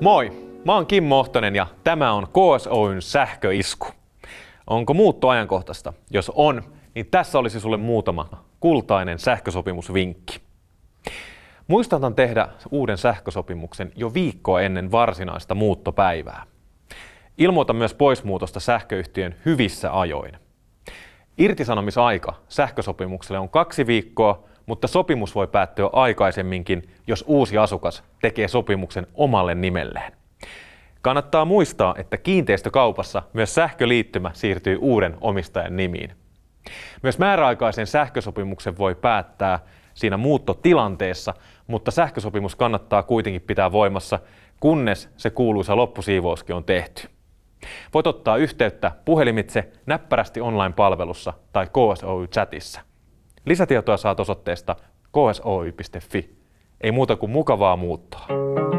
Moi! Mä oon Kim Mohtonen ja tämä on KSOYn sähköisku. Onko muutto ajankohtaista? Jos on, niin tässä olisi sulle muutama kultainen sähkösopimusvinkki. Muistatan tehdä uuden sähkösopimuksen jo viikkoa ennen varsinaista muuttopäivää. Ilmoita myös poismuutosta sähköyhtiön hyvissä ajoin. Irtisanomisaika sähkösopimukselle on kaksi viikkoa, mutta sopimus voi päättyä aikaisemminkin, jos uusi asukas tekee sopimuksen omalle nimelleen. Kannattaa muistaa, että kiinteistökaupassa myös sähköliittymä siirtyy uuden omistajan nimiin. Myös määräaikaisen sähkösopimuksen voi päättää siinä muuttotilanteessa, mutta sähkösopimus kannattaa kuitenkin pitää voimassa, kunnes se kuuluisa loppusiivouskin on tehty. Voit ottaa yhteyttä puhelimitse näppärästi online-palvelussa tai KSOY-chatissa. Lisätietoa saat osoitteesta ksoy.fi. Ei muuta kuin mukavaa muuttoa.